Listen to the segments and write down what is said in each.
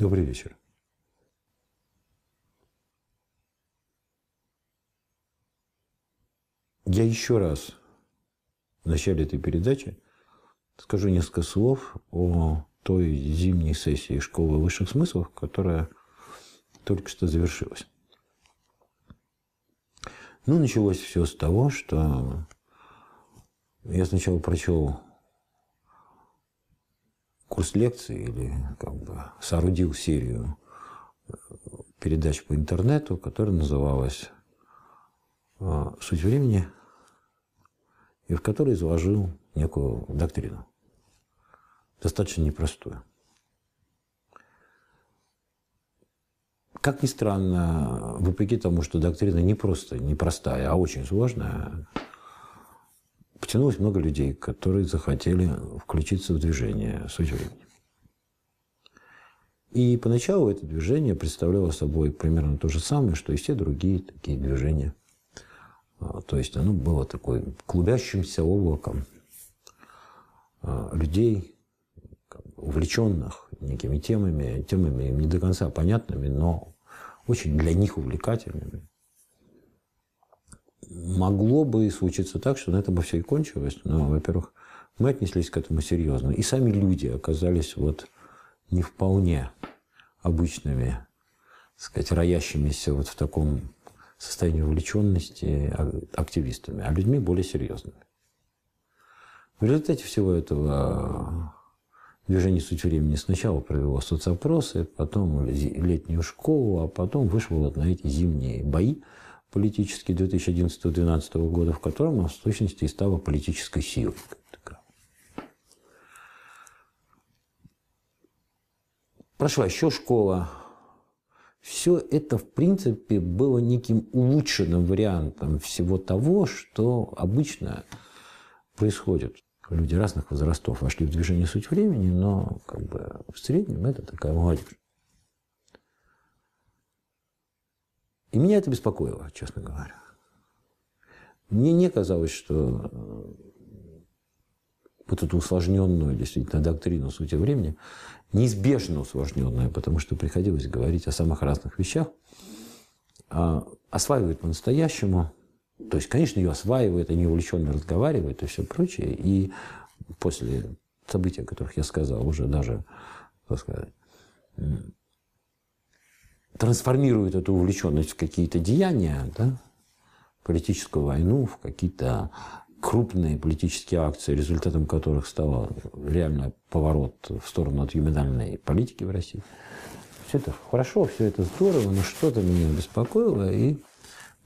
Добрый вечер. Я еще раз в начале этой передачи скажу несколько слов о той зимней сессии школы высших смыслов, которая только что завершилась. Ну, началось все с того, что я сначала прочел курс лекций или как бы соорудил серию э, передач по интернету, которая называлась э, «Суть времени», и в которой изложил некую доктрину, достаточно непростую. Как ни странно, вопреки тому, что доктрина не просто непростая, а очень сложная, потянулось много людей, которые захотели включиться в движение «Суть времени». И поначалу это движение представляло собой примерно то же самое, что и все другие такие движения. А, то есть оно было такой клубящимся облаком а, людей, увлеченных некими темами, темами им не до конца понятными, но очень для них увлекательными могло бы случиться так, что на этом бы все и кончилось. Но, во-первых, мы отнеслись к этому серьезно. И сами люди оказались вот не вполне обычными, так сказать, роящимися вот в таком состоянии увлеченности а, активистами, а людьми более серьезными. В результате всего этого движение «Суть времени» сначала провело соцопросы, потом летнюю школу, а потом вышло вот на эти зимние бои, политический 2011-2012 года, в котором она в сущности и стала политической силой. Прошла еще школа. Все это, в принципе, было неким улучшенным вариантом всего того, что обычно происходит. Люди разных возрастов вошли в движение «Суть времени», но как бы, в среднем это такая молодежь. И меня это беспокоило, честно говоря. Мне не казалось, что э, вот эту усложненную действительно доктрину сути времени, неизбежно усложненную, потому что приходилось говорить о самых разных вещах, а, осваивают по-настоящему. То есть, конечно, ее осваивает, они увлеченно разговаривают и все прочее. И после событий, о которых я сказал, уже даже, так сказать, трансформирует эту увлеченность в какие-то деяния, да, политическую войну, в какие-то крупные политические акции, результатом которых стал реально поворот в сторону от ювенальной политики в России. Все это хорошо, все это здорово, но что-то меня беспокоило, и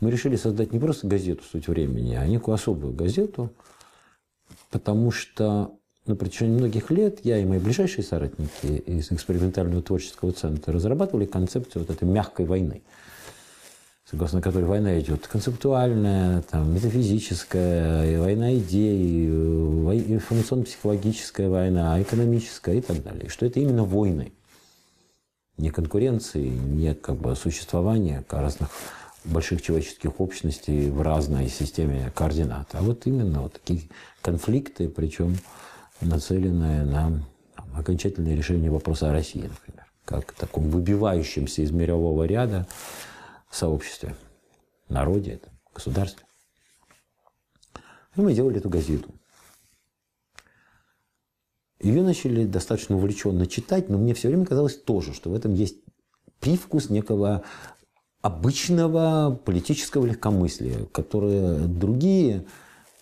мы решили создать не просто газету «Суть времени», а некую особую газету, потому что на протяжении многих лет я и мои ближайшие соратники из экспериментального творческого центра разрабатывали концепцию вот этой мягкой войны, согласно которой война идет концептуальная, там, метафизическая, война идей, информационно-психологическая война, экономическая и так далее. Что это именно войны. Не конкуренции, не как бы существования разных больших человеческих общностей в разной системе координат, а вот именно вот такие конфликты, причем нацеленная на окончательное решение вопроса о России, например, как таком выбивающемся из мирового ряда сообществе, народе, государстве. И мы делали эту газету. Ее начали достаточно увлеченно читать, но мне все время казалось тоже, что в этом есть привкус некого обычного политического легкомыслия, которое другие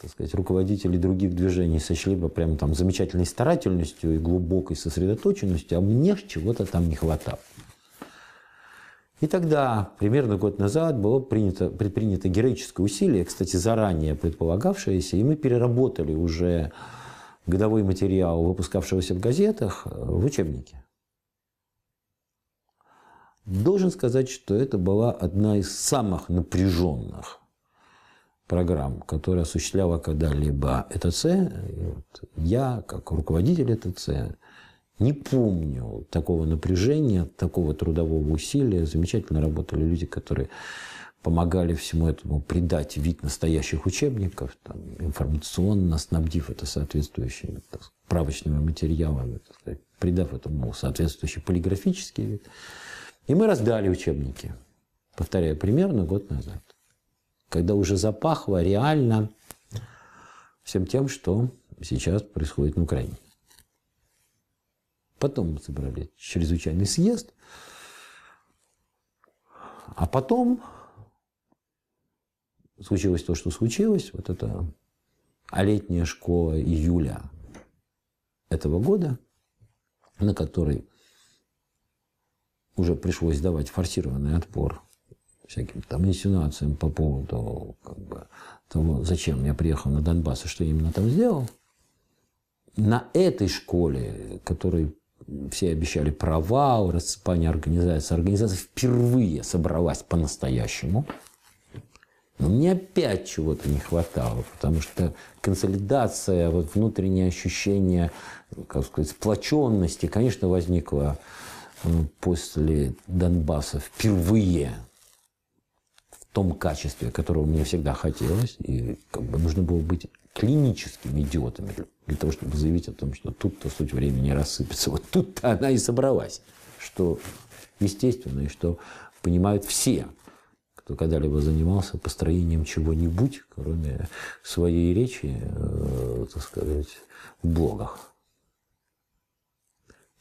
так сказать, руководители других движений сочли бы прям там замечательной старательностью и глубокой сосредоточенностью, а мне чего-то там не хватало. И тогда, примерно год назад, было принято, предпринято героическое усилие, кстати, заранее предполагавшееся, и мы переработали уже годовой материал, выпускавшегося в газетах, э, в учебнике. Должен сказать, что это была одна из самых напряженных программ, которые осуществляла когда-либо ЭТЦ, вот я, как руководитель ЭТЦ, не помню такого напряжения, такого трудового усилия. Замечательно работали люди, которые помогали всему этому придать вид настоящих учебников, там, информационно снабдив это соответствующими так, правочными материалами, так сказать, придав этому соответствующий полиграфический вид. И мы раздали учебники, повторяю, примерно год назад когда уже запахло реально всем тем, что сейчас происходит на Украине. Потом мы собрали чрезвычайный съезд, а потом случилось то, что случилось, вот это а летняя школа июля этого года, на которой уже пришлось давать форсированный отпор всяким там инсинуациям по поводу как бы, того, зачем я приехал на Донбасс и что именно там сделал, на этой школе, которой все обещали провал, рассыпание организации, организация впервые собралась по-настоящему. Но мне опять чего-то не хватало, потому что консолидация, вот внутреннее ощущение, как сказать, сплоченности, конечно, возникла э, после Донбасса впервые том качестве, которого мне всегда хотелось, и как бы нужно было быть клиническими идиотами для того, чтобы заявить о том, что тут-то суть времени рассыпется. Вот тут-то она и собралась, что естественно, и что понимают все, кто когда-либо занимался построением чего-нибудь, кроме своей речи, э, так сказать, в блогах.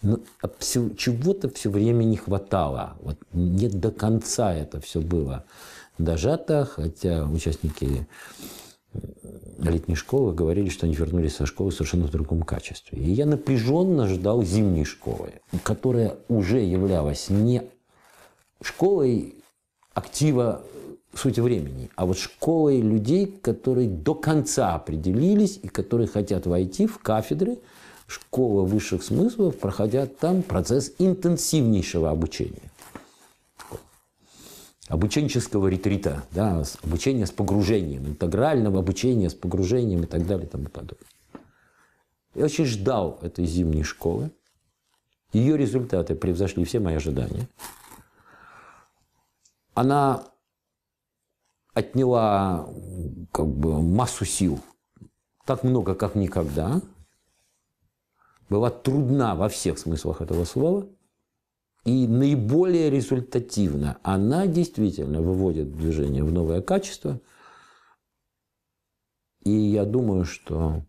Но ну, а чего-то все время не хватало. Вот не до конца это все было дожата, хотя участники э, летней школы говорили, что они вернулись со школы совершенно в другом качестве. И я напряженно ждал зимней школы, которая уже являлась не школой актива э, сути времени, а вот школой людей, которые до конца определились и которые хотят войти в кафедры школы высших смыслов, проходя там процесс интенсивнейшего обучения обученческого ретрита, да, обучения с погружением, интегрального обучения с погружением и так далее и тому подобное. Я очень ждал этой зимней школы. Ее результаты превзошли все мои ожидания. Она отняла как бы массу сил, так много, как никогда. Была трудна во всех смыслах этого слова – и наиболее результативно. Она действительно выводит движение в новое качество. И я думаю, что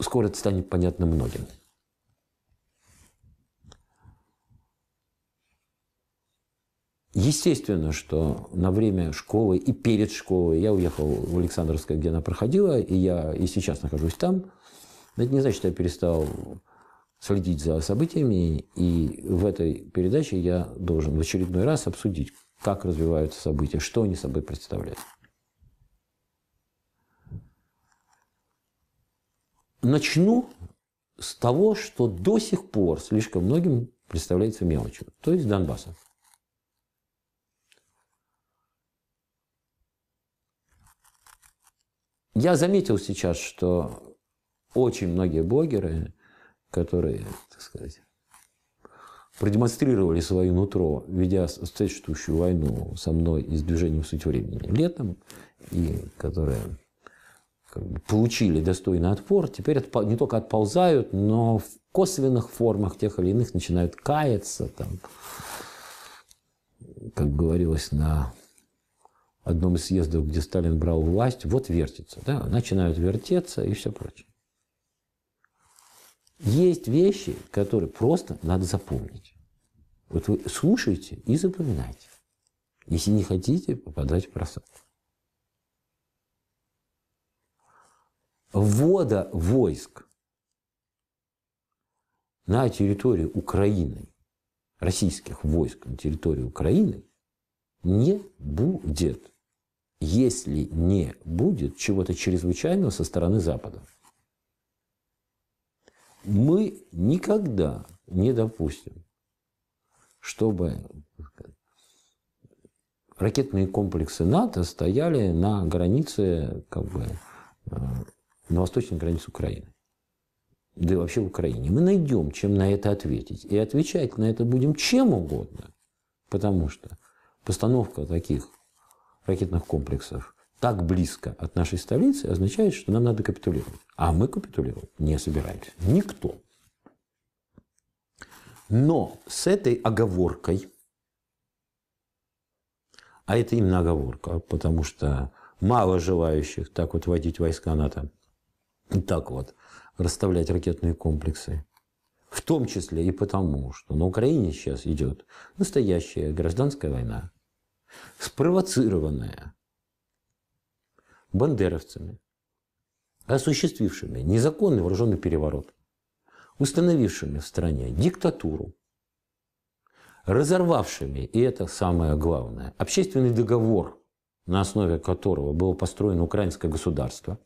скоро это станет понятно многим. Естественно, что на время школы и перед школой я уехал в Александровское, где она проходила, и я и сейчас нахожусь там. Но это не значит, что я перестал следить за событиями, и в этой передаче я должен в очередной раз обсудить, как развиваются события, что они собой представляют. Начну с того, что до сих пор слишком многим представляется мелочью, то есть Донбасса. Я заметил сейчас, что очень многие блогеры которые, так сказать, продемонстрировали свое нутро, ведя предшествующую войну со мной и с движением «Суть времени» летом, и которые как бы, получили достойный отпор, теперь отпо- не только отползают, но в косвенных формах тех или иных начинают каяться, там, как говорилось на одном из съездов, где Сталин брал власть, вот вертится, да, начинают вертеться и все прочее. Есть вещи, которые просто надо запомнить. Вот вы слушаете и запоминайте, если не хотите попадать в просадку. Ввода войск на территории Украины, российских войск на территории Украины, не будет, если не будет чего-то чрезвычайного со стороны Запада мы никогда не допустим, чтобы ракетные комплексы НАТО стояли на границе, как бы, э, на восточной границе Украины. Да и вообще в Украине. Мы найдем, чем на это ответить. И отвечать на это будем чем угодно. Потому что постановка таких ракетных комплексов так близко от нашей столицы, означает, что нам надо капитулировать. А мы капитулировать не собираемся. Никто. Но с этой оговоркой, а это именно оговорка, потому что мало желающих так вот водить войска НАТО, так вот расставлять ракетные комплексы, в том числе и потому, что на Украине сейчас идет настоящая гражданская война, спровоцированная бандеровцами, осуществившими незаконный вооруженный переворот, установившими в стране диктатуру, разорвавшими, и это самое главное, общественный договор, на основе которого было построено украинское государство.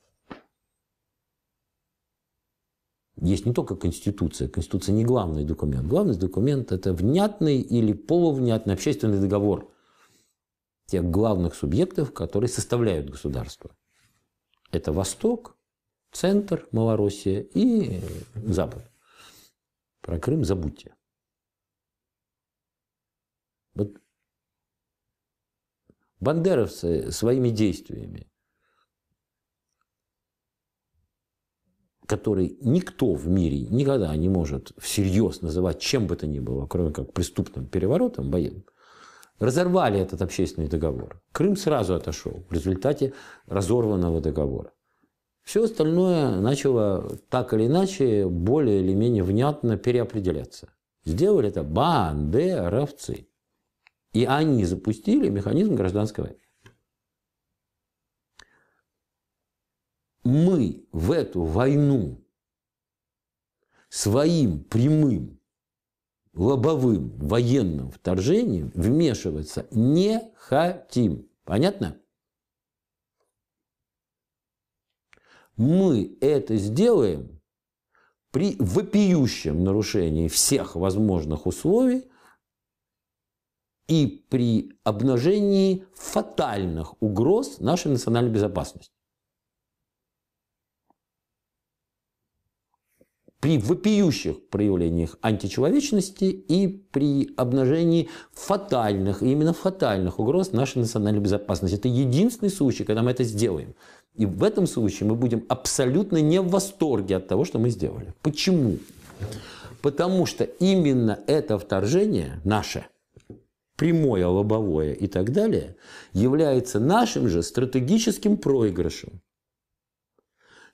Есть не только Конституция. Конституция не главный документ. Главный документ – это внятный или полувнятный общественный договор – тех главных субъектов, которые составляют государство. Это Восток, Центр, Малороссия и Запад. Про Крым забудьте. Вот бандеровцы своими действиями, которые никто в мире никогда не может всерьез называть чем бы то ни было, кроме как преступным переворотом военным, разорвали этот общественный договор. Крым сразу отошел в результате разорванного договора. Все остальное начало так или иначе более или менее внятно переопределяться. Сделали это бандеровцы. И они запустили механизм гражданской войны. Мы в эту войну своим прямым лобовым военным вторжением вмешиваться не хотим. Понятно? Мы это сделаем при вопиющем нарушении всех возможных условий и при обнажении фатальных угроз нашей национальной безопасности. при вопиющих проявлениях античеловечности и при обнажении фатальных, именно фатальных угроз нашей национальной безопасности. Это единственный случай, когда мы это сделаем. И в этом случае мы будем абсолютно не в восторге от того, что мы сделали. Почему? Потому что именно это вторжение наше – прямое, лобовое и так далее, является нашим же стратегическим проигрышем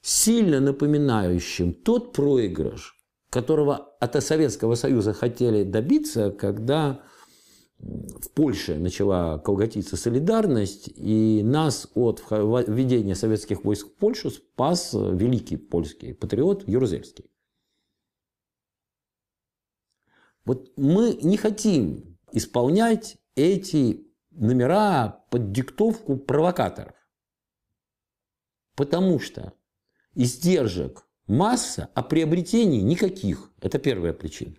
сильно напоминающим тот проигрыш, которого от Советского Союза хотели добиться, когда в Польше начала колготиться солидарность, и нас от введения советских войск в Польшу спас э, великий польский патриот Юрзельский. Вот мы не хотим исполнять эти номера под диктовку провокаторов. Потому что Издержек масса, а приобретений никаких. Это первая причина.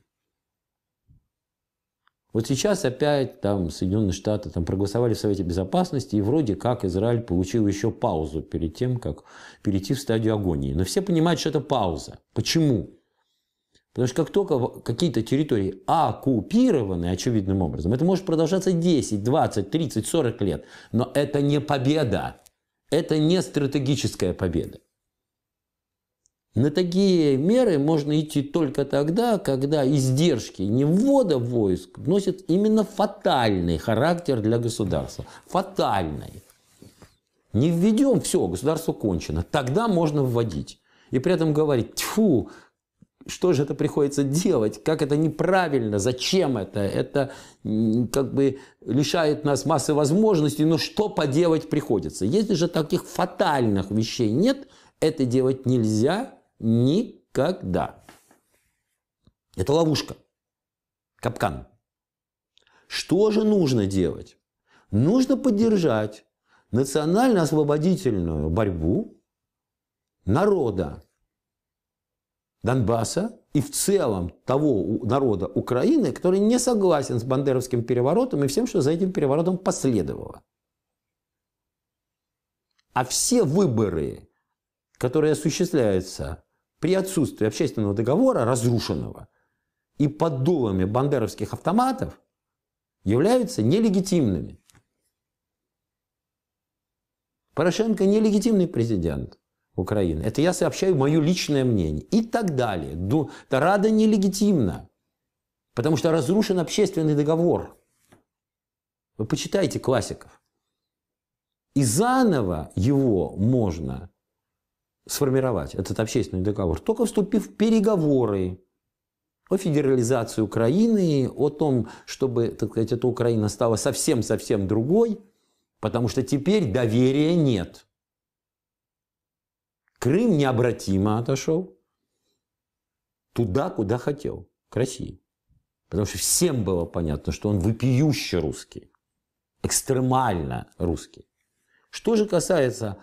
Вот сейчас опять там Соединенные Штаты там проголосовали в Совете Безопасности, и вроде как Израиль получил еще паузу перед тем, как перейти в стадию агонии. Но все понимают, что это пауза. Почему? Потому что как только какие-то территории оккупированы очевидным образом, это может продолжаться 10, 20, 30, 40 лет. Но это не победа. Это не стратегическая победа. На такие меры можно идти только тогда, когда издержки не ввода войск носят именно фатальный характер для государства. Фатальный. Не введем, все, государство кончено. Тогда можно вводить. И при этом говорить, тьфу, что же это приходится делать, как это неправильно, зачем это, это как бы лишает нас массы возможностей, но что поделать приходится. Если же таких фатальных вещей нет, это делать нельзя, Никогда. Это ловушка, капкан. Что же нужно делать? Нужно поддержать национально-освободительную борьбу народа Донбасса и в целом того народа Украины, который не согласен с бандеровским переворотом и всем, что за этим переворотом последовало. А все выборы которые осуществляются при отсутствии общественного договора, разрушенного, и под дулами бандеровских автоматов, являются нелегитимными. Порошенко нелегитимный президент Украины. Это я сообщаю мое личное мнение. И так далее. Рада нелегитимна. Потому что разрушен общественный договор. Вы почитайте классиков. И заново его можно сформировать этот общественный договор, только вступив в переговоры о федерализации Украины, о том, чтобы, так сказать, эта Украина стала совсем-совсем другой, потому что теперь доверия нет. Крым необратимо отошел туда, куда хотел, к России. Потому что всем было понятно, что он вопиюще русский, экстремально русский. Что же касается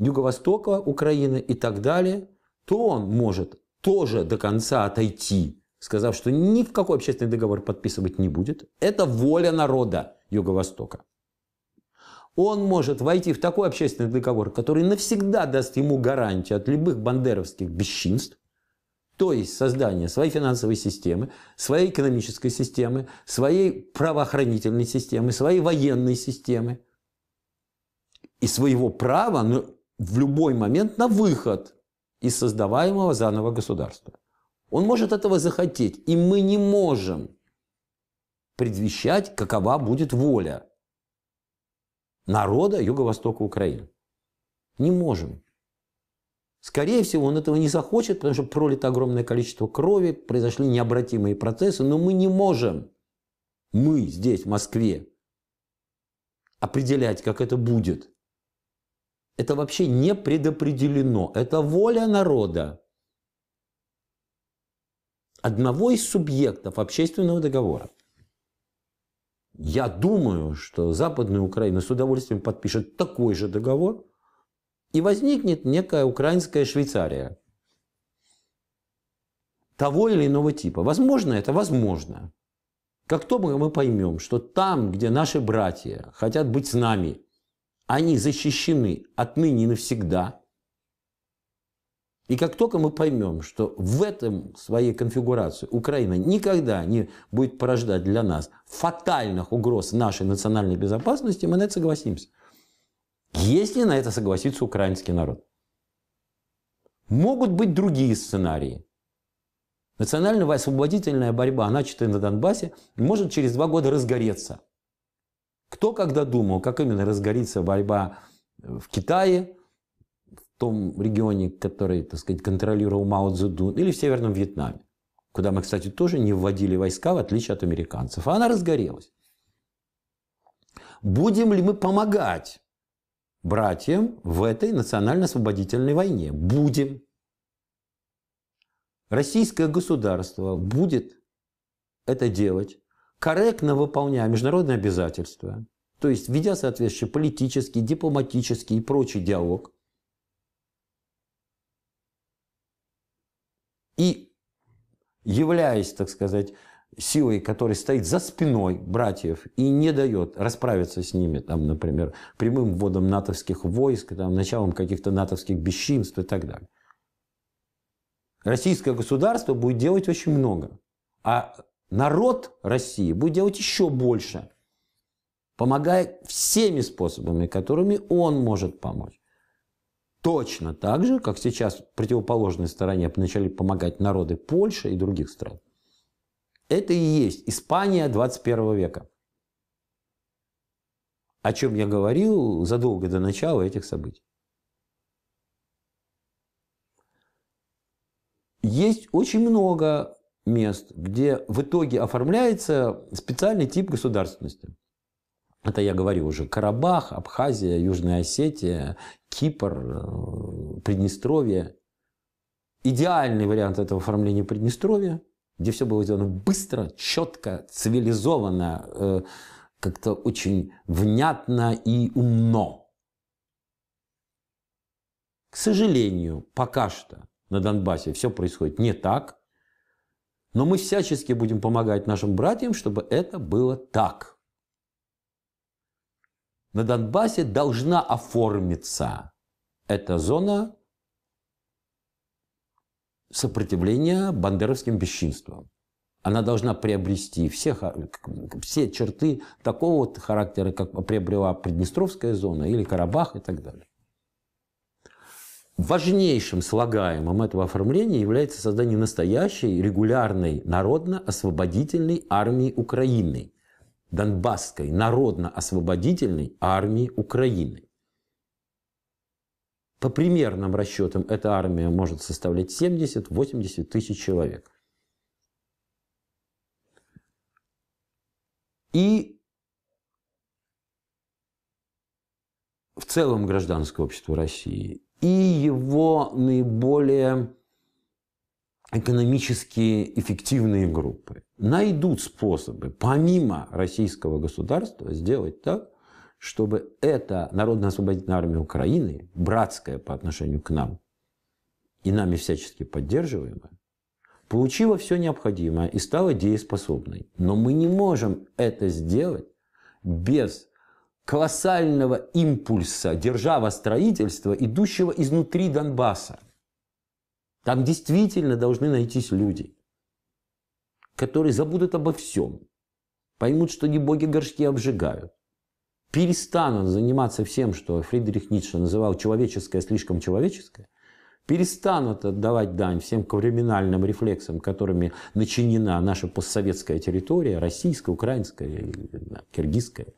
юго-востока Украины и так далее, то он может тоже до конца отойти, сказав, что ни в какой общественный договор подписывать не будет. Это воля народа Юго-Востока. Он может войти в такой общественный договор, который навсегда даст ему гарантию от любых бандеровских бесчинств, то есть создание своей финансовой системы, своей экономической системы, своей правоохранительной системы, своей военной системы и своего права, ну, в любой момент на выход из создаваемого заново государства. Он может этого захотеть, и мы не можем предвещать, какова будет воля народа Юго-Востока Украины. Не можем. Скорее всего, он этого не захочет, потому что пролито огромное количество крови, произошли необратимые процессы, но мы не можем, мы здесь, в Москве, определять, как это будет. Это вообще не предопределено. Это воля народа одного из субъектов общественного договора. Я думаю, что Западная Украина с удовольствием подпишет такой же договор, и возникнет некая украинская Швейцария того или иного типа. Возможно, это возможно. Как только мы поймем, что там, где наши братья хотят быть с нами – они защищены отныне и навсегда. И как только мы поймем, что в этом своей конфигурации Украина никогда не будет порождать для нас фатальных угроз нашей национальной безопасности, мы на это согласимся. Если на это согласится украинский народ. Могут быть другие сценарии. Национальная освободительная борьба, начатая на Донбассе, может через два года разгореться – кто когда думал, как именно разгорится борьба в Китае, в том регионе, который, так сказать, контролировал Мао Цзэдун, или в Северном Вьетнаме, куда мы, кстати, тоже не вводили войска, в отличие от американцев. А она разгорелась. Будем ли мы помогать братьям в этой национально-освободительной войне? Будем. Российское государство будет это делать корректно выполняя международные обязательства, то есть ведя соответствующий политический, дипломатический и прочий диалог, и являясь, так сказать, силой, которая стоит за спиной братьев и не дает расправиться с ними, там, например, прямым вводом натовских войск, там, началом каких-то натовских бесчинств и так далее. Российское государство будет делать очень много. А народ России будет делать еще больше, помогая всеми способами, которыми он может помочь. Точно так же, как сейчас противоположной стороне начали помогать народы Польши и других стран. Это и есть Испания 21 века. О чем я говорил задолго до начала этих событий. Есть очень много мест, где в итоге оформляется специальный тип государственности. Это я говорю уже Карабах, Абхазия, Южная Осетия, Кипр, э, Приднестровье. Идеальный вариант этого оформления Приднестровья, где все было сделано быстро, четко, цивилизованно, э, как-то очень внятно и умно. К сожалению, пока что на Донбассе все происходит не так. Но мы всячески будем помогать нашим братьям, чтобы это было так. На Донбассе должна оформиться эта зона сопротивления бандеровским бесчинствам. Она должна приобрести все, все черты такого вот характера, как приобрела Приднестровская зона или Карабах и так далее. Важнейшим слагаемым этого оформления является создание настоящей регулярной народно-освободительной армии Украины, Донбасской народно-освободительной армии Украины. По примерным расчетам эта армия может составлять 70-80 тысяч человек. И в целом гражданское общество России, и его наиболее экономически эффективные группы найдут способы, помимо российского государства, сделать так, чтобы эта Народно-освободительная армия Украины, братская по отношению к нам и нами всячески поддерживаемая, получила все необходимое и стала дееспособной. Но мы не можем это сделать без колоссального импульса строительства, идущего изнутри Донбасса. Там действительно должны найтись люди, которые забудут обо всем, поймут, что не боги горшки обжигают, перестанут заниматься всем, что Фридрих Ницше называл человеческое слишком человеческое, перестанут отдавать дань всем криминальным рефлексам, которыми начинена наша постсоветская территория, российская, украинская, киргизская,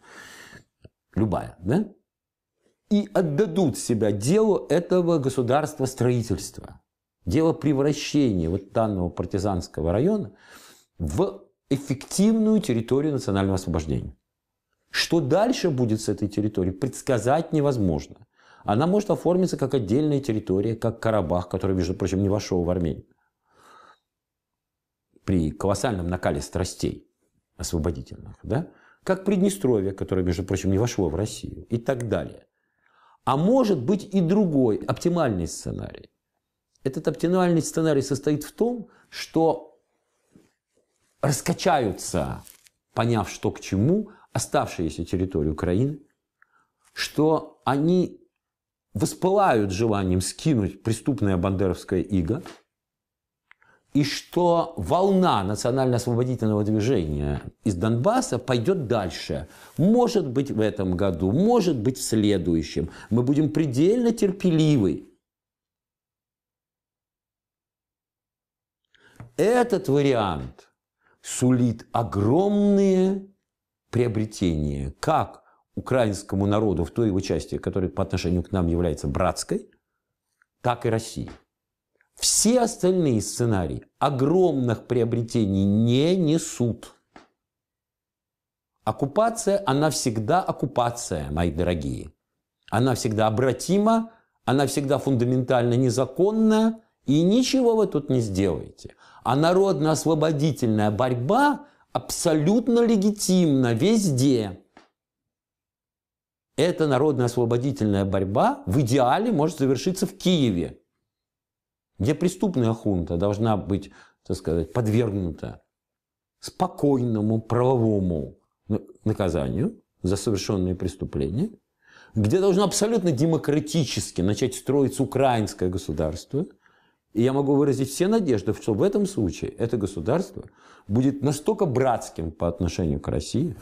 любая, да? И отдадут себя делу этого государства строительства, дело превращения вот данного партизанского района в эффективную территорию национального освобождения. Что дальше будет с этой территорией, предсказать невозможно. Она может оформиться как отдельная территория, как Карабах, который, между прочим, не вошел в Армению. При колоссальном накале страстей освободительных. Да? как Приднестровье, которое, между прочим, не вошло в Россию и так далее. А может быть и другой, оптимальный сценарий. Этот оптимальный сценарий состоит в том, что раскачаются, поняв что к чему, оставшиеся территории Украины, что они воспылают желанием скинуть преступное бандеровское иго – и что волна национально-освободительного движения из Донбасса пойдет дальше. Может быть, в этом году, может быть, в следующем. Мы будем предельно терпеливы. Этот вариант сулит огромные приобретения как украинскому народу в той его части, которая по отношению к нам является братской, так и России. Все остальные сценарии огромных приобретений не несут. Оккупация, она всегда оккупация, мои дорогие. Она всегда обратима, она всегда фундаментально незаконна, и ничего вы тут не сделаете. А народно-освободительная борьба абсолютно легитимна везде. Эта народно-освободительная борьба в идеале может завершиться в Киеве где преступная хунта должна быть, так сказать, подвергнута спокойному правовому наказанию за совершенные преступления, где должно абсолютно демократически начать строиться украинское государство. И я могу выразить все надежды, что в этом случае это государство будет настолько братским по отношению к России,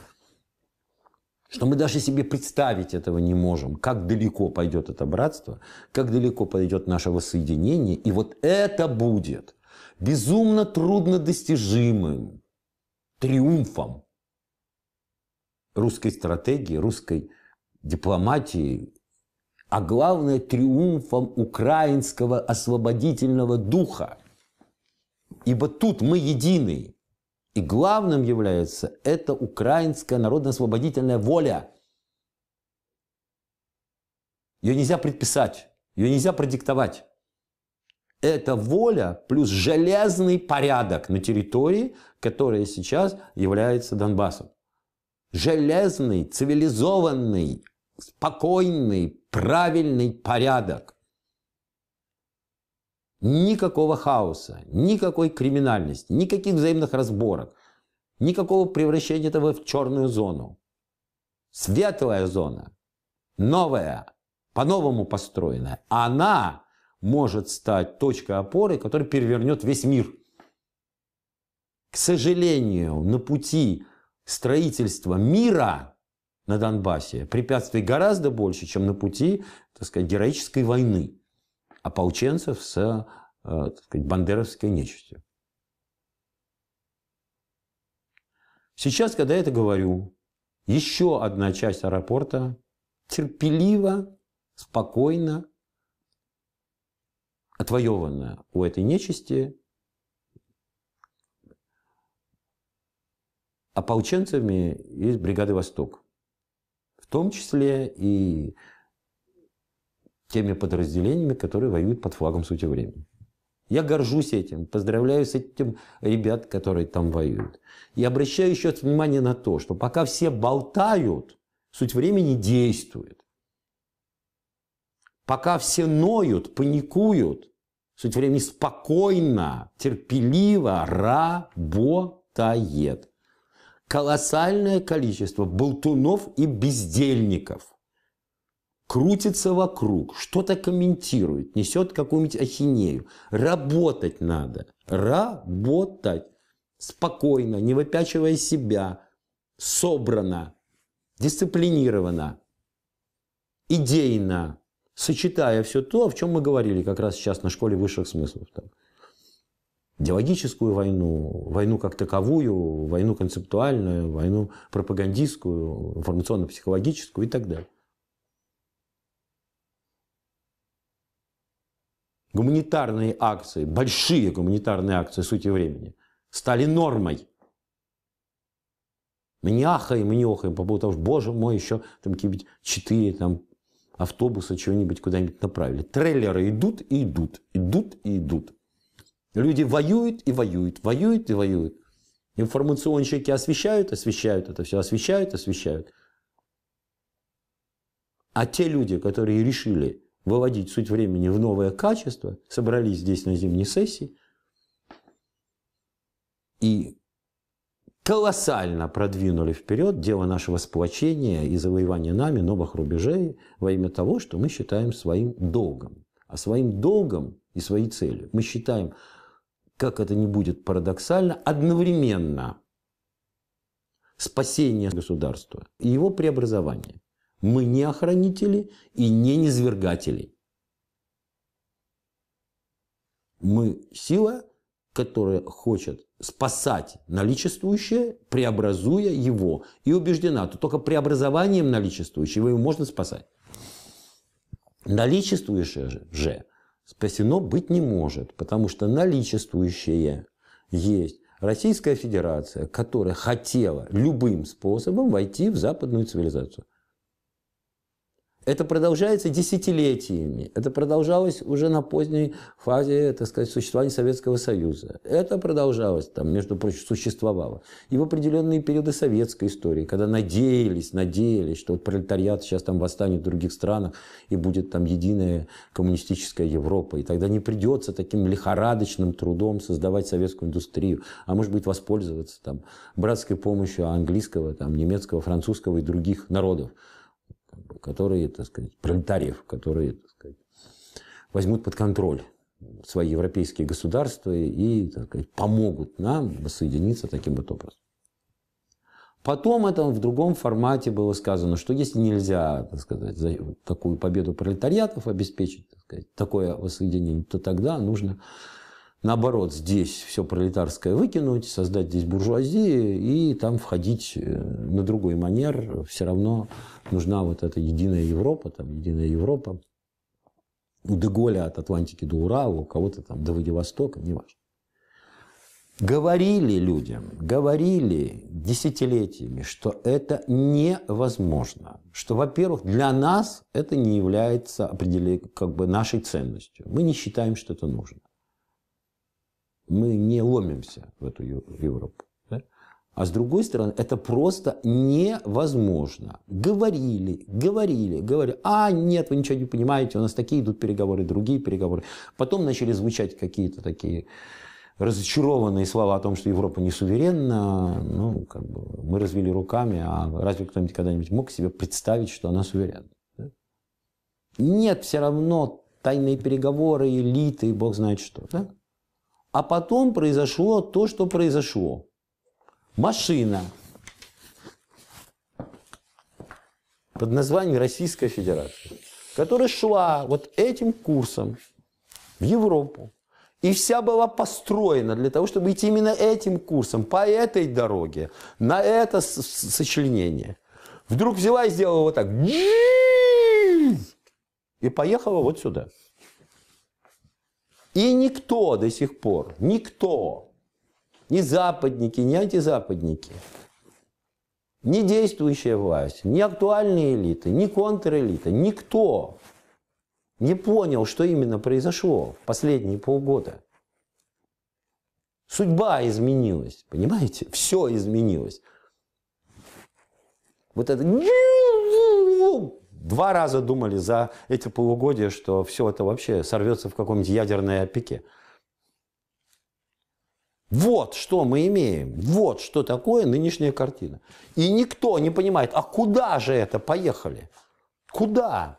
что мы даже себе представить этого не можем, как далеко пойдет это братство, как далеко пойдет наше воссоединение, и вот это будет безумно трудно достижимым триумфом русской стратегии, русской дипломатии, а главное триумфом украинского освободительного духа. Ибо тут мы едины. И главным является это украинская народно-освободительная воля. Ее нельзя предписать, ее нельзя продиктовать. Это воля плюс железный порядок на территории, которая сейчас является Донбассом. Железный, цивилизованный, спокойный, правильный порядок – Никакого хаоса, никакой криминальности, никаких взаимных разборок, никакого превращения этого в черную зону. Светлая зона, новая, по-новому построенная, она может стать точкой опоры, которая перевернет весь мир. К сожалению, на пути строительства мира на Донбассе препятствий гораздо больше, чем на пути, так сказать, героической войны ополченцев с э, так сказать, бандеровской нечистью. Сейчас, когда я это говорю, еще одна часть аэропорта терпеливо, спокойно отвоевана у этой нечисти ополченцами из бригады «Восток». В том числе и теми подразделениями, которые воюют под флагом сути времени. Я горжусь этим, поздравляю с этим ребят, которые там воюют. И обращаю еще внимание на то, что пока все болтают, суть времени действует. Пока все ноют, паникуют, суть времени спокойно, терпеливо работает. Колоссальное количество болтунов и бездельников – крутится вокруг, что-то комментирует, несет какую-нибудь ахинею. Работать надо. Работать. Спокойно, не выпячивая себя. Собрано, дисциплинированно, идейно, сочетая все то, о чем мы говорили как раз сейчас на школе высших смыслов. диалогическую войну, войну как таковую, войну концептуальную, войну пропагандистскую, информационно-психологическую и так далее. гуманитарные акции, большие гуманитарные акции сути времени, стали нормой. Мы не ахаем, и не охаем по поводу того, что, боже мой, еще там какие-нибудь четыре там, автобуса чего-нибудь куда-нибудь направили. Трейлеры идут и идут, идут и идут. Люди воюют и воюют, воюют и воюют. Информационщики освещают, освещают это все, освещают, освещают. А те люди, которые решили, выводить суть времени в новое качество, собрались здесь на зимней сессии и колоссально продвинули вперед дело нашего сплочения и завоевания нами новых рубежей во имя того, что мы считаем своим долгом. А своим долгом и своей целью мы считаем, как это не будет парадоксально, одновременно спасение государства и его преобразование – мы не охранители и не низвергатели. Мы сила, которая хочет спасать наличествующее, преобразуя его. И убеждена, что только преобразованием наличествующего его можно спасать. Наличествующее же спасено быть не может, потому что наличествующее есть Российская Федерация, которая хотела любым способом войти в западную цивилизацию. Это продолжается десятилетиями. Это продолжалось уже на поздней фазе, так сказать, существования Советского Союза. Это продолжалось, там, между прочим, существовало. И в определенные периоды советской истории, когда надеялись, надеялись, что вот пролетариат сейчас там восстанет в других странах и будет там единая коммунистическая Европа. И тогда не придется таким лихорадочным трудом создавать советскую индустрию, а может быть воспользоваться там братской помощью английского, там, немецкого, французского и других народов которые, так сказать, пролетариев, которые, так сказать, возьмут под контроль свои европейские государства и так сказать, помогут нам воссоединиться таким вот образом. Потом это в другом формате было сказано, что если нельзя, так сказать, такую победу пролетариатов обеспечить, так сказать, такое воссоединение, то тогда нужно наоборот, здесь все пролетарское выкинуть, создать здесь буржуазию и там входить э, на другой манер. Все равно нужна вот эта единая Европа, там единая Европа. У Деголя от Атлантики до Урала, у кого-то там до Владивостока, неважно. Говорили людям, говорили десятилетиями, что это невозможно. Что, во-первых, для нас это не является определен... как бы нашей ценностью. Мы не считаем, что это нужно. Мы не ломимся в эту Европу. А с другой стороны, это просто невозможно. Говорили, говорили, говорили. А, нет, вы ничего не понимаете, у нас такие идут переговоры, другие переговоры. Потом начали звучать какие-то такие разочарованные слова о том, что Европа не суверенна, ну, как бы мы развели руками, а разве кто-нибудь когда-нибудь мог себе представить, что она суверенна? Да? Нет, все равно тайные переговоры, элиты, бог знает что. Да? А потом произошло то, что произошло. Машина под названием Российская Федерация, которая шла вот этим курсом в Европу. И вся была построена для того, чтобы идти именно этим курсом, по этой дороге, на это сочленение. Вдруг взяла и сделала вот так. И поехала вот сюда. И никто до сих пор, никто, ни западники, ни антизападники, ни действующая власть, ни актуальные элиты, ни контрэлиты, никто не понял, что именно произошло в последние полгода. Судьба изменилась, понимаете? Все изменилось. Вот это два раза думали за эти полугодия, что все это вообще сорвется в каком-нибудь ядерной опеке. Вот что мы имеем, вот что такое нынешняя картина. И никто не понимает, а куда же это поехали? Куда?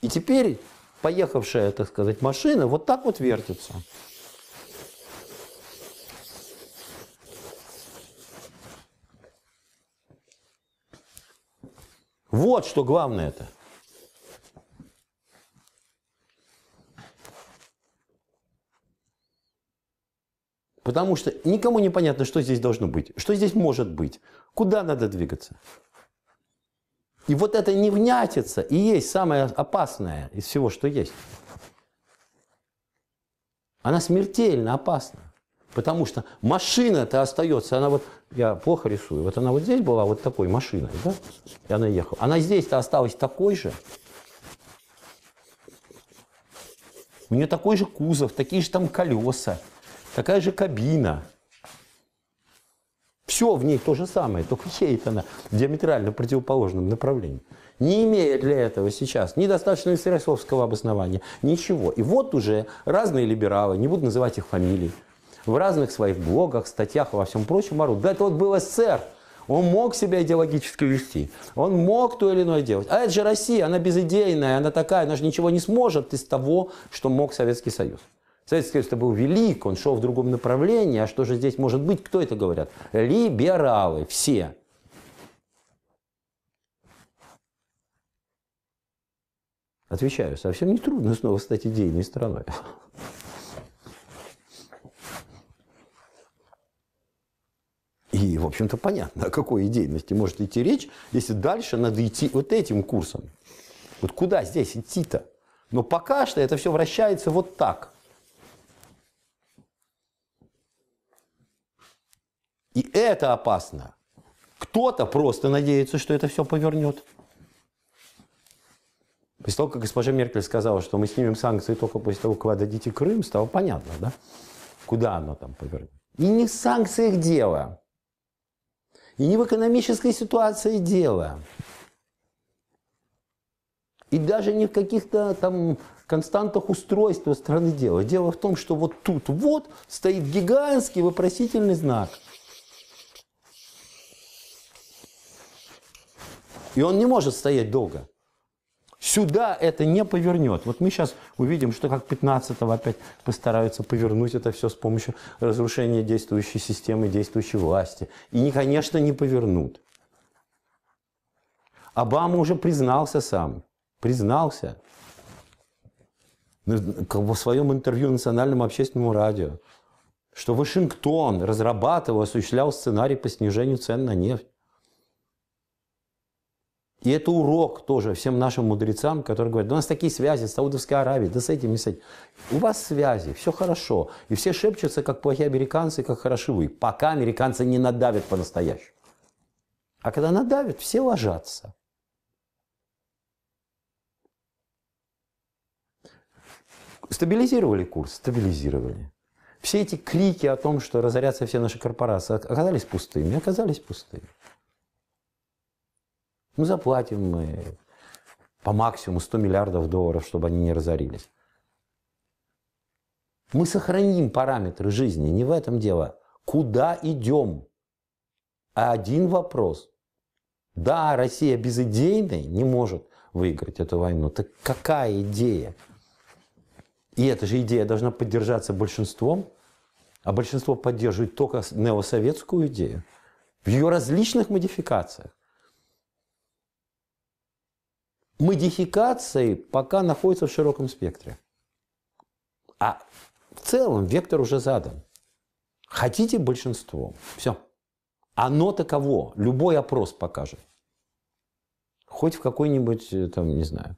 И теперь поехавшая, так сказать, машина вот так вот вертится. Вот что главное это. Потому что никому не понятно, что здесь должно быть, что здесь может быть, куда надо двигаться. И вот эта невнятица и есть самое опасное из всего, что есть. Она смертельно опасна. Потому что машина-то остается, она вот я плохо рисую. Вот она вот здесь была вот такой машиной, да? И она ехала. Она здесь-то осталась такой же. У нее такой же кузов, такие же там колеса, такая же кабина. Все в ней то же самое, только едет она в диаметрально противоположном направлении. Не имея для этого сейчас ни достаточного историсовского обоснования, ничего. И вот уже разные либералы, не буду называть их фамилии, в разных своих блогах, статьях во всем прочем орут. Да это вот был СССР. Он мог себя идеологически вести. Он мог то или иное делать. А это же Россия, она безидейная, она такая, она же ничего не сможет из того, что мог Советский Союз. Советский Союз был велик, он шел в другом направлении, а что же здесь может быть, кто это говорят? Либералы, все. Отвечаю, совсем не трудно снова стать идейной страной. И, в общем-то, понятно, о какой идейности может идти речь, если дальше надо идти вот этим курсом. Вот куда здесь идти-то? Но пока что это все вращается вот так. И это опасно. Кто-то просто надеется, что это все повернет. После того, как госпожа Меркель сказала, что мы снимем санкции только после того, как вы отдадите Крым, стало понятно, да? Куда оно там повернет. И не в санкциях дело. И не в экономической ситуации дело. И даже не в каких-то там константах устройства страны дело. Дело в том, что вот тут вот стоит гигантский вопросительный знак. И он не может стоять долго сюда это не повернет. Вот мы сейчас увидим, что как 15-го опять постараются повернуть это все с помощью разрушения действующей системы, действующей власти. И, конечно, не повернут. Обама уже признался сам. Признался. В своем интервью Национальному общественному радио, что Вашингтон разрабатывал, осуществлял сценарий по снижению цен на нефть. И это урок тоже всем нашим мудрецам, которые говорят, у нас такие связи с Саудовской Аравией, да с этим, и с этим. У вас связи, все хорошо. И все шепчутся, как плохие американцы, как хороши вы. Пока американцы не надавят по-настоящему. А когда надавят, все ложатся. Стабилизировали курс? Стабилизировали. Все эти крики о том, что разорятся все наши корпорации, оказались пустыми? Оказались пустыми. Ну, заплатим мы по максимуму 100 миллиардов долларов, чтобы они не разорились. Мы сохраним параметры жизни, не в этом дело. Куда идем? А один вопрос. Да, Россия безидейной не может выиграть эту войну. Так какая идея? И эта же идея должна поддержаться большинством, а большинство поддерживает только неосоветскую идею в ее различных модификациях модификации пока находится в широком спектре. А в целом вектор уже задан. Хотите большинство, Все. Оно таково. Любой опрос покажет. Хоть в какой-нибудь, э, там, не знаю,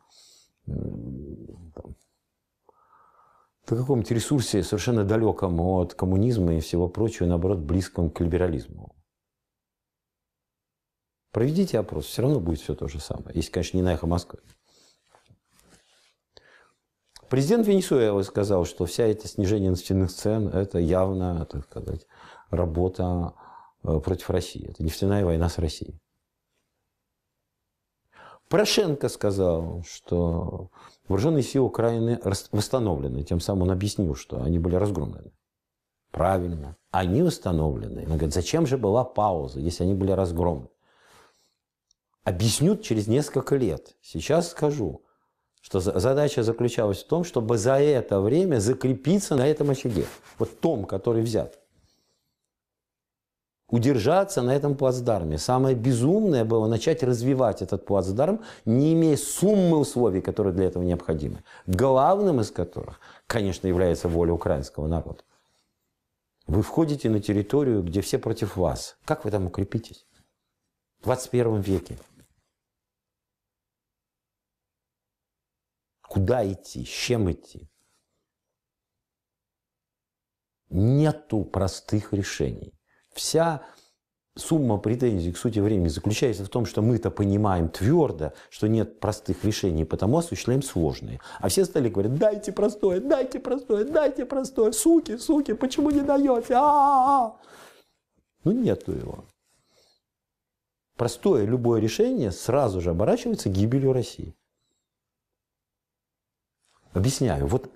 там, на каком-нибудь ресурсе совершенно далеком от коммунизма и всего прочего, наоборот, близком к либерализму. Проведите опрос, все равно будет все то же самое. Если, конечно, не на эхо Москвы. Президент Венесуэлы сказал, что вся это снижение нефтяных цен – это явно, так сказать, работа э, против России. Это нефтяная война с Россией. Порошенко сказал, что вооруженные силы Украины восстановлены. Тем самым он объяснил, что они были разгромлены. Правильно. Они восстановлены. Он говорит, зачем же была пауза, если они были разгромлены? объяснют через несколько лет. Сейчас скажу, что задача заключалась в том, чтобы за это время закрепиться на этом очаге, вот том, который взят. Удержаться на этом плацдарме. Самое безумное было начать развивать этот плацдарм, не имея суммы условий, которые для этого необходимы. Главным из которых, конечно, является воля украинского народа. Вы входите на территорию, где все против вас. Как вы там укрепитесь? В 21 веке. Куда идти, с чем идти? Нету простых решений. Вся сумма претензий к сути времени заключается в том, что мы-то понимаем твердо, что нет простых решений, потому осуществляем сложные. А все стали говорят, дайте простое, дайте простое, дайте простое, суки, суки, почему не даете? А-а-а! Ну нету его. Простое любое решение сразу же оборачивается гибелью России. Объясняю. Вот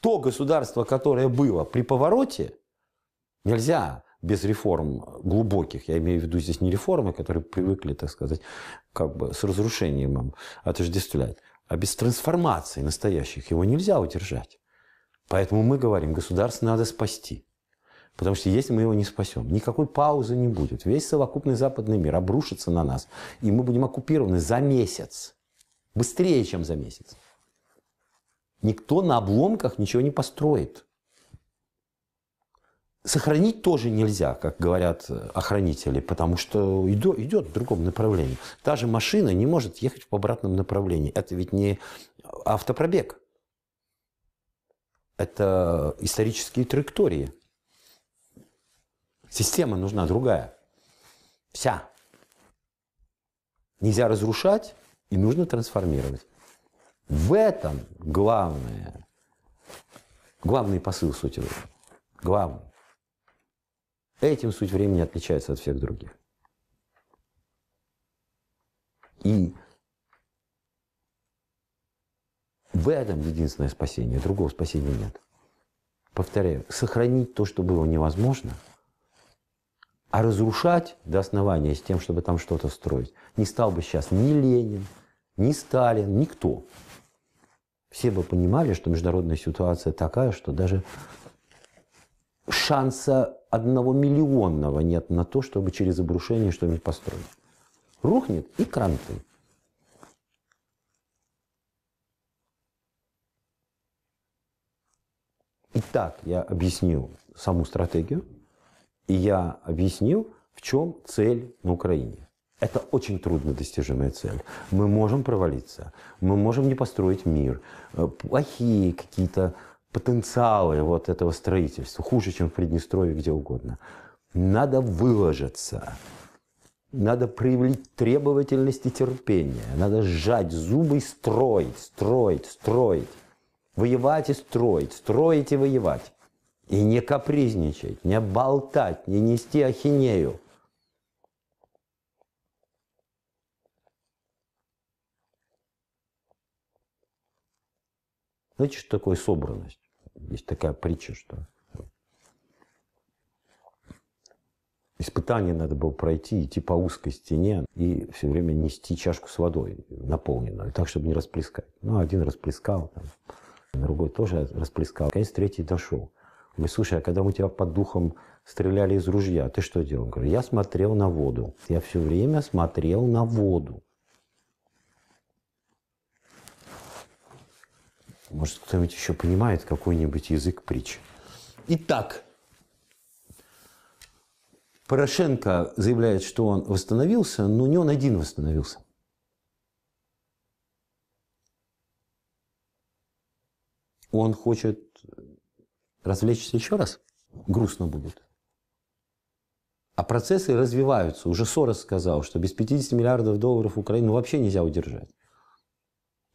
то государство, которое было при повороте, нельзя без реформ глубоких, я имею в виду здесь не реформы, которые привыкли, так сказать, как бы с разрушением отождествлять, а без трансформации настоящих его нельзя удержать. Поэтому мы говорим, государство надо спасти. Потому что если мы его не спасем, никакой паузы не будет. Весь совокупный западный мир обрушится на нас, и мы будем оккупированы за месяц. Быстрее, чем за месяц. Никто на обломках ничего не построит. Сохранить тоже нельзя, как говорят э, охранители, потому что идет, в другом направлении. Та же машина не может ехать в обратном направлении. Это ведь не автопробег. Это исторические траектории. Система нужна другая. Вся. Нельзя разрушать и нужно трансформировать. В этом главное, главный посыл сути времени. Главный. Этим суть времени отличается от всех других. И в этом единственное спасение, другого спасения нет. Повторяю, сохранить то, что было невозможно, а разрушать до основания с тем, чтобы там что-то строить, не стал бы сейчас ни Ленин, ни Сталин, никто все бы понимали, что международная ситуация такая, что даже шанса одного миллионного нет на то, чтобы через обрушение что-нибудь построить. Рухнет и кранты. Итак, я объяснил саму стратегию, и я объяснил, в чем цель на Украине. Это очень трудно достижимая цель. Мы можем провалиться, мы можем не построить мир. Э, плохие какие-то потенциалы вот этого строительства, хуже, чем в Приднестровье, где угодно. Надо выложиться. Надо проявить требовательность и терпение. Надо сжать зубы и строить, строить, строить. Воевать и строить, строить и воевать. И не капризничать, не болтать, не нести ахинею. Знаете, что такое собранность? Есть такая притча, что испытание надо было пройти, идти по узкой стене и все время нести чашку с водой наполненную, так, чтобы не расплескать. Ну, один расплескал, там, другой тоже расплескал. Конец третий дошел. Он говорит, слушай, а когда мы тебя под духом стреляли из ружья, ты что делал? Я говорю, я смотрел на воду. Я все время смотрел на воду. Может, кто-нибудь еще понимает какой-нибудь язык притчи. Итак, Порошенко заявляет, что он восстановился, но не он один восстановился. Он хочет развлечься еще раз? Грустно будет. А процессы развиваются. Уже Сорос сказал, что без 50 миллиардов долларов Украину вообще нельзя удержать.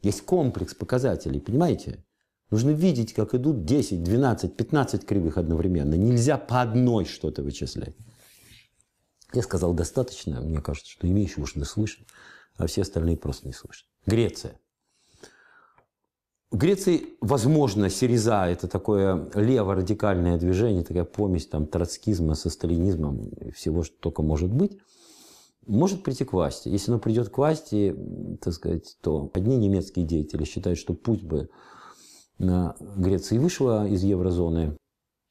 Есть комплекс показателей, понимаете? Нужно видеть, как идут 10, 12, 15 кривых одновременно. Нельзя по одной что-то вычислять. Я сказал достаточно, мне кажется, что имеющий уж слышит, а все остальные просто не слышат. Греция. В Греции, возможно, Сириза – это такое лево-радикальное движение, такая помесь там, троцкизма со сталинизмом и всего, что только может быть может прийти к власти. Если оно придет к власти, так сказать, то одни немецкие деятели считают, что путь бы на Греции вышла из еврозоны,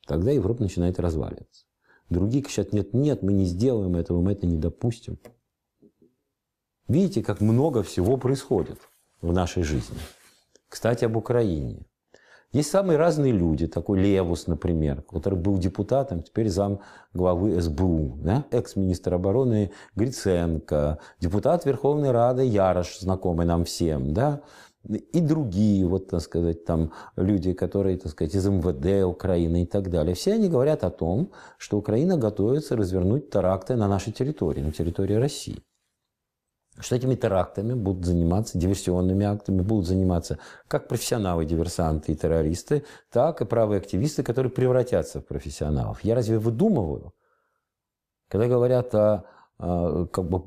тогда Европа начинает разваливаться. Другие кричат, нет, нет, мы не сделаем этого, мы это не допустим. Видите, как много всего происходит в нашей жизни. Кстати, об Украине. Есть самые разные люди, такой Левус, например, который был депутатом, теперь зам главы СБУ, да? экс-министр обороны Гриценко, депутат Верховной Рады Ярош, знакомый нам всем, да? и другие, вот, так сказать, там люди, которые, так сказать, из МВД Украины и так далее. Все они говорят о том, что Украина готовится развернуть теракты на нашей территории, на территории России что этими терактами будут заниматься, диверсионными актами будут заниматься как профессионалы, диверсанты и террористы, так и правые активисты, которые превратятся в профессионалов. Я разве выдумываю, когда говорят о, как бы,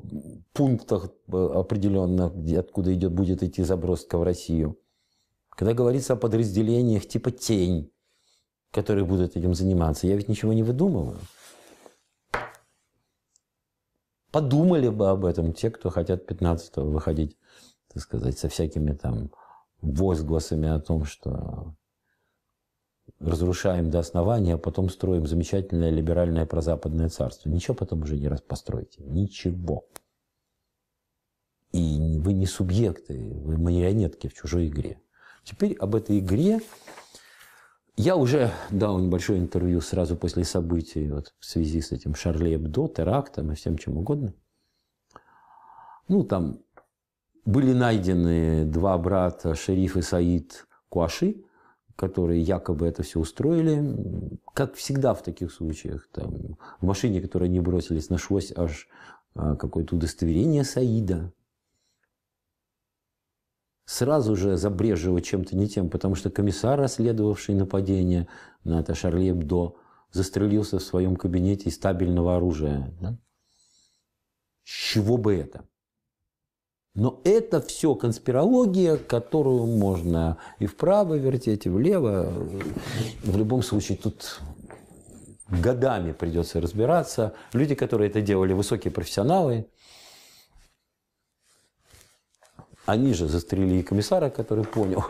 пунктах э, определенных, откуда идет, будет идти заброска в Россию, когда говорится о подразделениях типа «тень», которые будут этим заниматься, я ведь ничего не выдумываю подумали бы об этом те, кто хотят 15-го выходить, так сказать, со всякими там возгласами о том, что разрушаем до основания, а потом строим замечательное либеральное прозападное царство. Ничего потом уже не раз построите. Ничего. И вы не субъекты, вы марионетки в чужой игре. Теперь об этой игре я уже дал небольшое интервью сразу после событий вот, в связи с этим Шарли Эбдо, терактом и всем чем угодно. Ну, там были найдены два брата, шериф и Саид Куаши, которые якобы это все устроили. Как всегда в таких случаях, там, в машине, которой они бросились, нашлось аж а, какое-то удостоверение Саида, сразу же забрежило чем-то не тем, потому что комиссар, расследовавший нападение на это Шарли Эбдо, застрелился в своем кабинете из табельного оружия. Да? С чего бы это? Но это все конспирология, которую можно и вправо вертеть, и влево. В любом случае, тут годами придется разбираться. Люди, которые это делали, высокие профессионалы. Они же застрелили комиссара, который понял,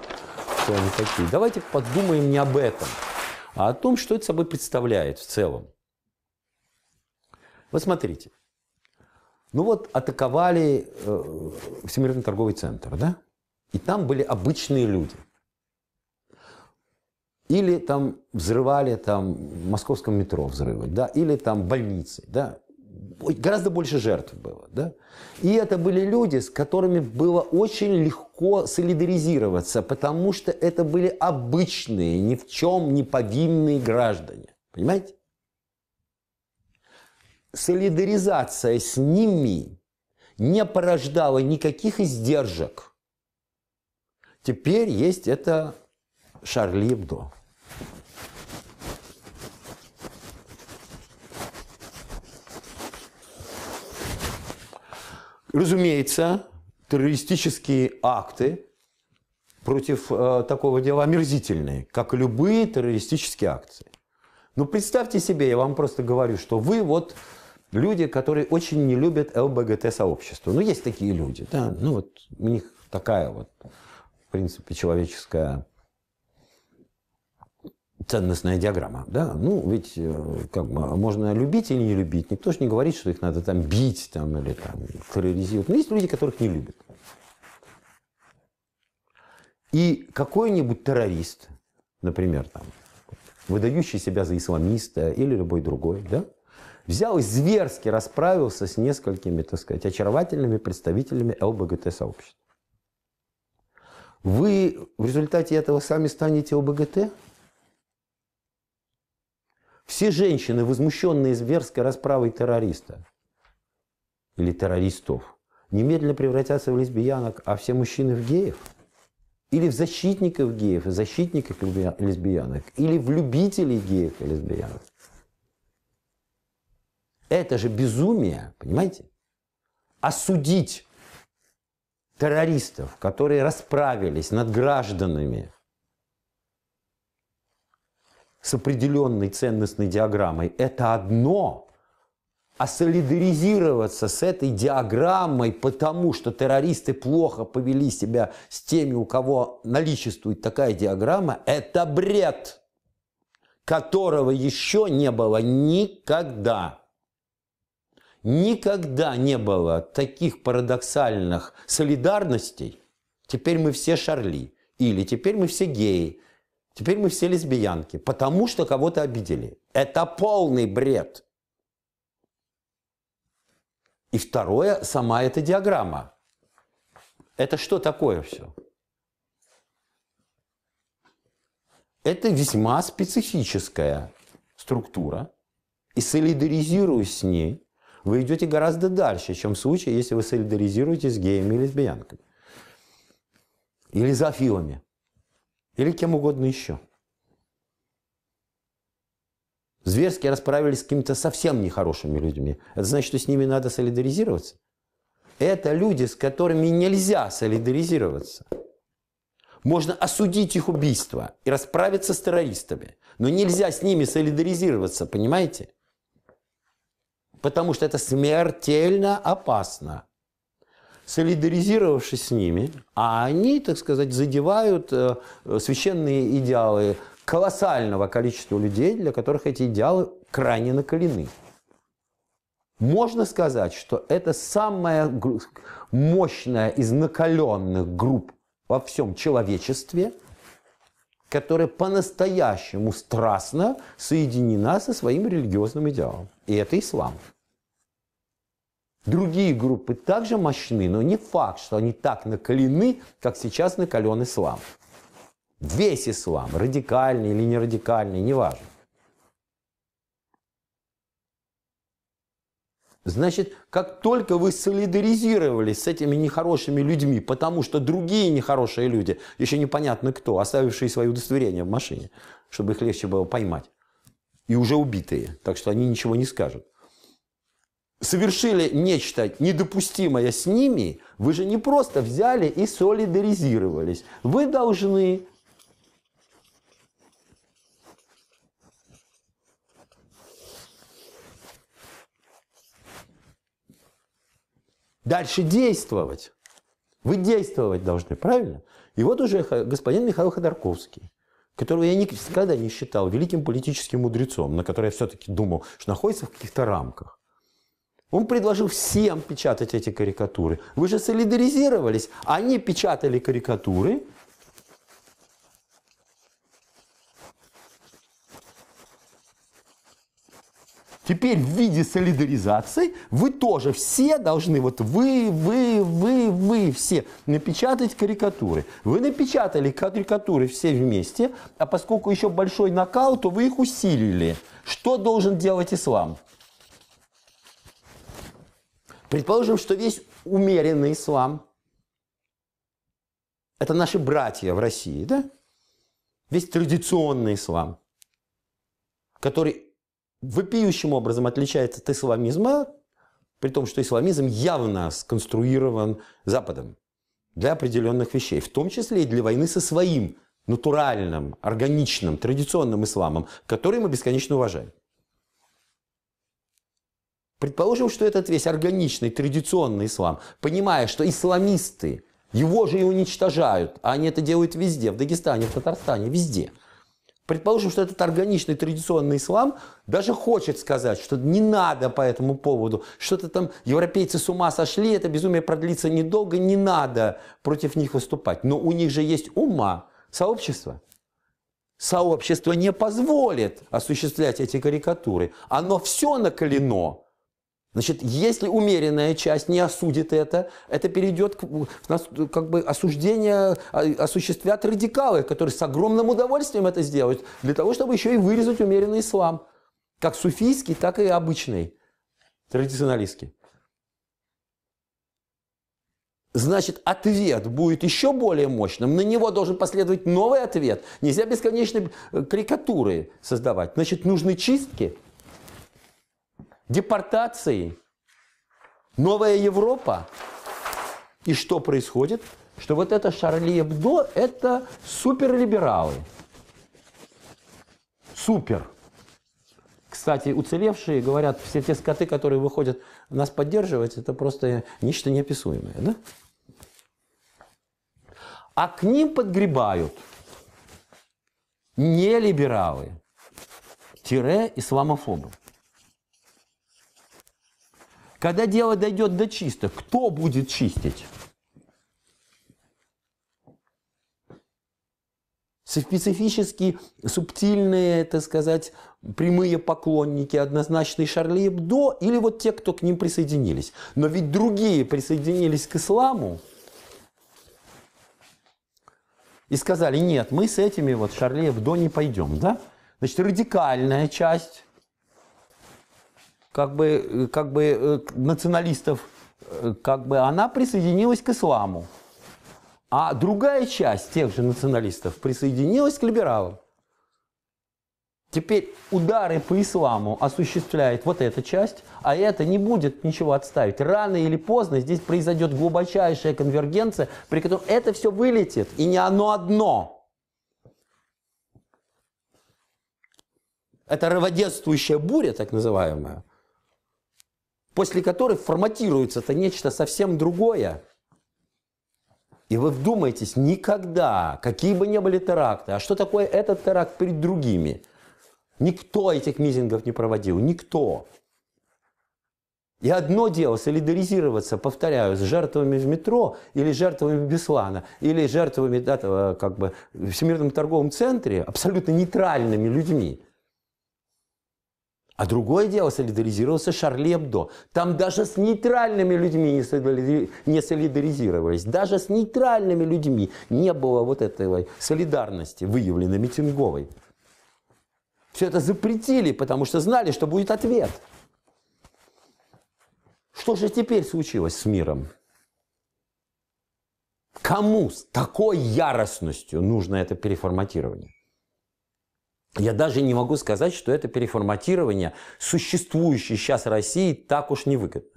что они такие. Давайте подумаем не об этом, а о том, что это собой представляет в целом. Вот смотрите. Ну вот атаковали э, Всемирный торговый центр, да? И там были обычные люди. Или там взрывали там в московском метро взрывы, да, или там больницы, да, гораздо больше жертв было. Да? И это были люди, с которыми было очень легко солидаризироваться, потому что это были обычные, ни в чем не повинные граждане. Понимаете? Солидаризация с ними не порождала никаких издержек. Теперь есть это Шарли Эбдо. Разумеется, террористические акты против э, такого дела омерзительные, как любые террористические акции. Но ну, представьте себе, я вам просто говорю, что вы вот люди, которые очень не любят ЛБГТ-сообщество. Ну, есть такие люди, да, ну вот у них такая вот, в принципе, человеческая ценностная диаграмма. Да? Ну, ведь э, как бы, а можно любить или не любить. Никто же не говорит, что их надо там бить там, или там, терроризировать. Но ну, есть люди, которых не любят. И какой-нибудь террорист, например, там, выдающий себя за исламиста или любой другой, да, взял и зверски расправился с несколькими, так сказать, очаровательными представителями ЛБГТ-сообщества. Вы в результате этого сами станете ЛБГТ? Все женщины, возмущенные зверской расправой террориста или террористов, немедленно превратятся в лесбиянок, а все мужчины в геев? Или в защитников геев защитников лесбиянок? Или в любителей геев и лесбиянок? Это же безумие, понимаете? Осудить террористов, которые расправились над гражданами с определенной ценностной диаграммой – это одно, а солидаризироваться с этой диаграммой, потому что террористы плохо повели себя с теми, у кого наличествует такая диаграмма, это бред, которого еще не было никогда. Никогда не было таких парадоксальных солидарностей. Теперь мы все Шарли, или теперь мы все геи, Теперь мы все лесбиянки, потому что кого-то обидели. Это полный бред. И второе, сама эта диаграмма. Это что такое все? Это весьма специфическая структура. И солидаризируясь с ней, вы идете гораздо дальше, чем в случае, если вы солидаризируетесь с геями и лесбиянками. Или зафилами. Или кем угодно еще. Зверски расправились с какими-то совсем нехорошими людьми. Это значит, что с ними надо солидаризироваться. Это люди, с которыми нельзя солидаризироваться. Можно осудить их убийство и расправиться с террористами, но нельзя с ними солидаризироваться, понимаете? Потому что это смертельно опасно солидаризировавшись с ними, а они, так сказать, задевают э, священные идеалы колоссального количества людей, для которых эти идеалы крайне накалены. Можно сказать, что это самая мощная из накаленных групп во всем человечестве, которая по-настоящему страстно соединена со своим религиозным идеалом. И это ислам. Другие группы также мощны, но не факт, что они так накалены, как сейчас накален ислам. Весь ислам, радикальный или нерадикальный, неважно. Значит, как только вы солидаризировались с этими нехорошими людьми, потому что другие нехорошие люди, еще непонятно кто, оставившие свои удостоверения в машине, чтобы их легче было поймать, и уже убитые, так что они ничего не скажут совершили нечто недопустимое с ними, вы же не просто взяли и солидаризировались. Вы должны дальше действовать. Вы действовать должны, правильно? И вот уже господин Михаил Ходорковский, которого я никогда не считал великим политическим мудрецом, на который я все-таки думал, что находится в каких-то рамках. Он предложил всем печатать эти карикатуры. Вы же солидаризировались. Они печатали карикатуры. Теперь в виде солидаризации вы тоже все должны, вот вы, вы, вы, вы все напечатать карикатуры. Вы напечатали карикатуры все вместе, а поскольку еще большой накал, то вы их усилили. Что должен делать ислам? Предположим, что весь умеренный ислам – это наши братья в России, да? Весь традиционный ислам, который вопиющим образом отличается от исламизма, при том, что исламизм явно сконструирован Западом для определенных вещей, в том числе и для войны со своим натуральным, органичным, традиционным исламом, который мы бесконечно уважаем. Предположим, что этот весь органичный, традиционный ислам, понимая, что исламисты его же и уничтожают, а они это делают везде, в Дагестане, в Татарстане, везде. Предположим, что этот органичный традиционный ислам даже хочет сказать, что не надо по этому поводу, что-то там европейцы с ума сошли, это безумие продлится недолго, не надо против них выступать. Но у них же есть ума, сообщество. Сообщество не позволит осуществлять эти карикатуры. Оно все наколено Значит, если умеренная часть не осудит это, это перейдет к, в как бы осуждение а, осуществят радикалы, которые с огромным удовольствием это сделают, для того, чтобы еще и вырезать умеренный ислам, как суфийский, так и обычный, традиционалистский. Значит, ответ будет еще более мощным. На него должен последовать новый ответ. Нельзя бесконечные э, карикатуры создавать. Значит, нужны чистки – депортации, новая Европа. И что происходит? Что вот это Шарли Эбдо – это суперлибералы. Супер. Кстати, уцелевшие говорят, все те скоты, которые выходят нас поддерживать, это просто нечто неописуемое. Да? А к ним подгребают не либералы, тире исламофобы. Когда дело дойдет до чистых, кто будет чистить? специфически субтильные, это сказать, прямые поклонники, однозначный Шарли Эбдо, или вот те, кто к ним присоединились. Но ведь другие присоединились к исламу и сказали, нет, мы с этими вот Шарли Эбдо не пойдем, да? Значит, радикальная часть как бы, как бы э, националистов, э, как бы она присоединилась к исламу. А другая часть тех же националистов присоединилась к либералам. Теперь удары по исламу осуществляет вот эта часть, а это не будет ничего отставить. Рано или поздно здесь произойдет глубочайшая конвергенция, при которой это все вылетит, и не оно одно. Это раводетствующая буря, так называемая, после которой форматируется это нечто совсем другое. И вы вдумайтесь, никогда, какие бы ни были теракты, а что такое этот теракт перед другими? Никто этих митингов не проводил, никто. И одно дело солидаризироваться, повторяю, с жертвами в метро или жертвами Беслана, или жертвами да, как бы, в Всемирном торговом центре, абсолютно нейтральными людьми. А другое дело, солидаризировался Шарли Эбдо. Там даже с нейтральными людьми не, не солидаризировались. Даже с нейтральными людьми не было вот этой солидарности, выявленной митинговой. Все это запретили, потому что знали, что будет ответ. Что же теперь случилось с миром? Кому с такой яростностью нужно это переформатирование? Я даже не могу сказать, что это переформатирование существующей сейчас России так уж невыгодно.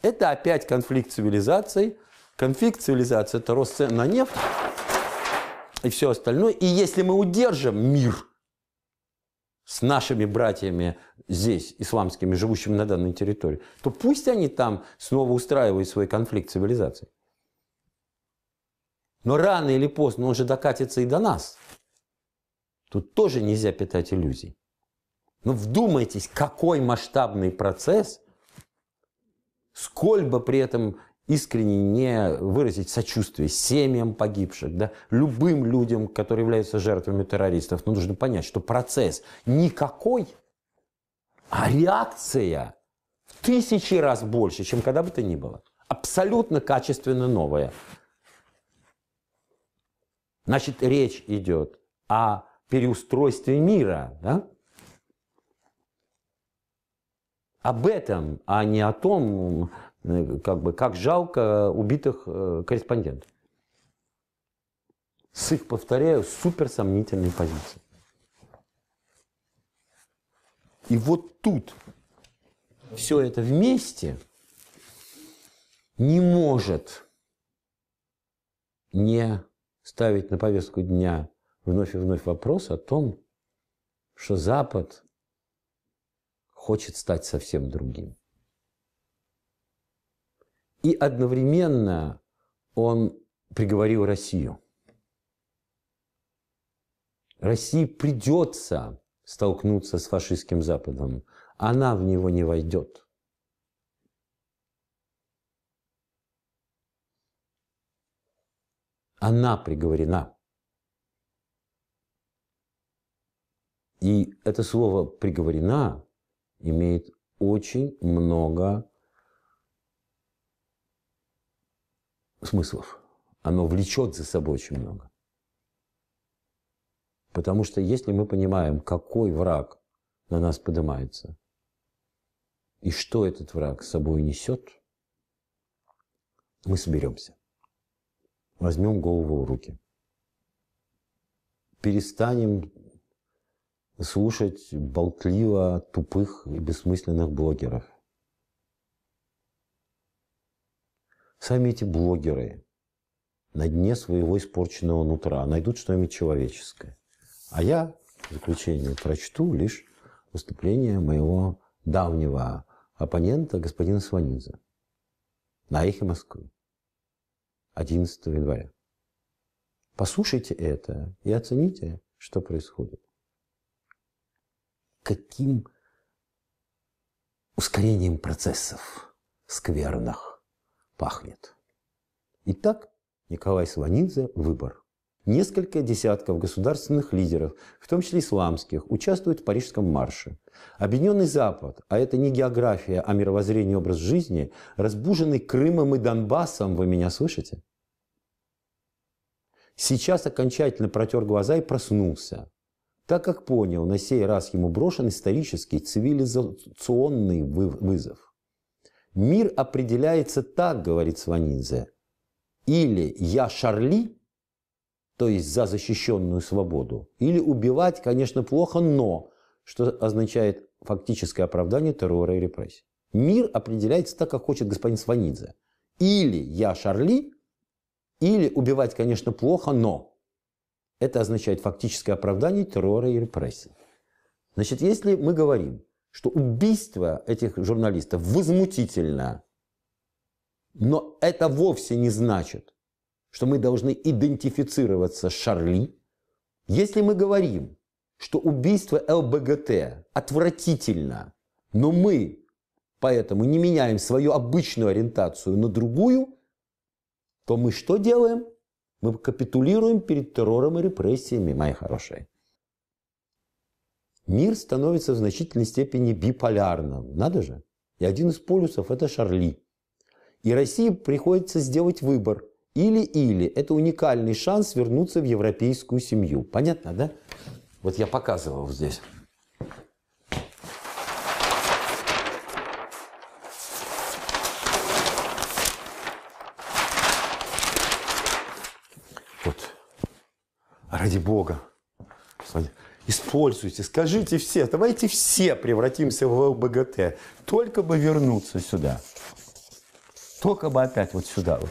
Это опять конфликт цивилизаций. Конфликт цивилизации – это рост цен на нефть и все остальное. И если мы удержим мир с нашими братьями здесь, исламскими, живущими на данной территории, то пусть они там снова устраивают свой конфликт цивилизаций. Но рано или поздно он же докатится и до нас – Тут тоже нельзя питать иллюзий. Но ну, вдумайтесь, какой масштабный процесс, сколь бы при этом искренне не выразить сочувствие семьям погибших, да, любым людям, которые являются жертвами террористов. Но ну, нужно понять, что процесс никакой, а реакция в тысячи раз больше, чем когда бы то ни было. Абсолютно качественно новая. Значит, речь идет о переустройстве мира. Да? Об этом, а не о том, э, как, бы, как жалко убитых э, корреспондентов. С их, повторяю, супер сомнительной позиции. И вот тут все это вместе не может не ставить на повестку дня вновь и вновь вопрос о том, что Запад хочет стать совсем другим. И одновременно он приговорил Россию. России придется столкнуться с фашистским Западом. Она в него не войдет. Она приговорена. И это слово «приговорена» имеет очень много смыслов. Оно влечет за собой очень много. Потому что если мы понимаем, какой враг на нас поднимается, и что этот враг с собой несет, мы соберемся. Возьмем голову в руки. Перестанем слушать болтливо тупых и бессмысленных блогеров. Сами эти блогеры на дне своего испорченного нутра найдут что-нибудь человеческое. А я в заключение прочту лишь выступление моего давнего оппонента господина Сванидзе на эхе Москвы 11 января. Послушайте это и оцените, что происходит каким ускорением процессов скверных пахнет. Итак, Николай Сванидзе «Выбор». Несколько десятков государственных лидеров, в том числе исламских, участвуют в Парижском марше. Объединенный Запад, а это не география, а мировоззрение и образ жизни, разбуженный Крымом и Донбассом, вы меня слышите? Сейчас окончательно протер глаза и проснулся так как понял, на сей раз ему брошен исторический цивилизационный вызов. «Мир определяется так, — говорит Сванидзе, — или я Шарли, то есть за защищенную свободу, или убивать, конечно, плохо, но, что означает фактическое оправдание террора и репрессий. Мир определяется так, как хочет господин Сванидзе. Или я Шарли, или убивать, конечно, плохо, но. Это означает фактическое оправдание террора и репрессий. Значит, если мы говорим, что убийство этих журналистов возмутительно, но это вовсе не значит, что мы должны идентифицироваться с Шарли. Если мы говорим, что убийство ЛБГТ отвратительно, но мы поэтому не меняем свою обычную ориентацию на другую, то мы что делаем? Мы капитулируем перед террором и репрессиями, мои хорошие. Мир становится в значительной степени биполярным. Надо же. И один из полюсов – это Шарли. И России приходится сделать выбор. Или-или. Это уникальный шанс вернуться в европейскую семью. Понятно, да? Вот я показывал здесь. ради Бога, используйте, скажите все, давайте все превратимся в ЛБГТ, только бы вернуться сюда, только бы опять вот сюда вот.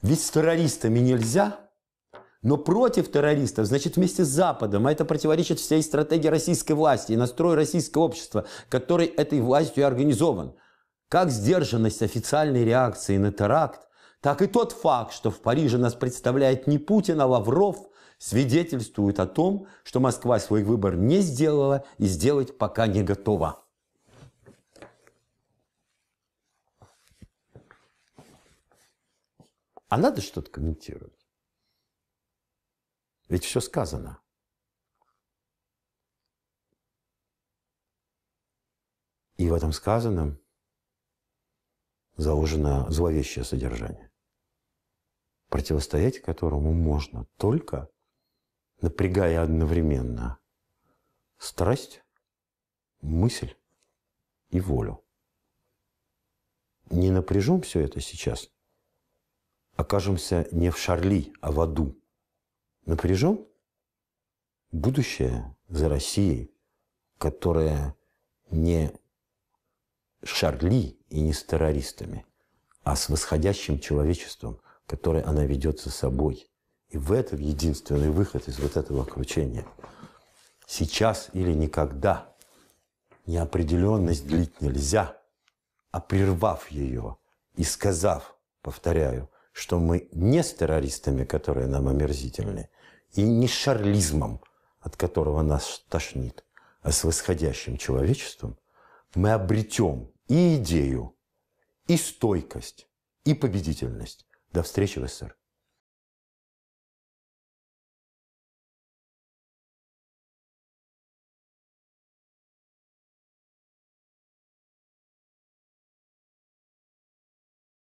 Ведь с террористами нельзя, но против террористов, значит, вместе с Западом. А это противоречит всей стратегии российской власти и настрою российского общества, который этой властью и организован. Как сдержанность официальной реакции на теракт, так и тот факт, что в Париже нас представляет не Путин, а Лавров, свидетельствует о том, что Москва свой выбор не сделала и сделать пока не готова. А надо что-то комментировать? Ведь все сказано. И в этом сказанном заложено зловещее содержание, противостоять которому можно только напрягая одновременно страсть, мысль и волю. Не напряжем все это сейчас, окажемся не в Шарли, а в аду. Напряжем будущее за Россией, которое не Шарли и не с террористами, а с восходящим человечеством, которое она ведет за собой. И в этом единственный выход из вот этого окручения. Сейчас или никогда неопределенность длить нельзя, а прервав ее и сказав, повторяю, что мы не с террористами, которые нам омерзительны, и не с шарлизмом, от которого нас тошнит, а с восходящим человечеством, мы обретем и идею, и стойкость, и победительность. До встречи в СССР.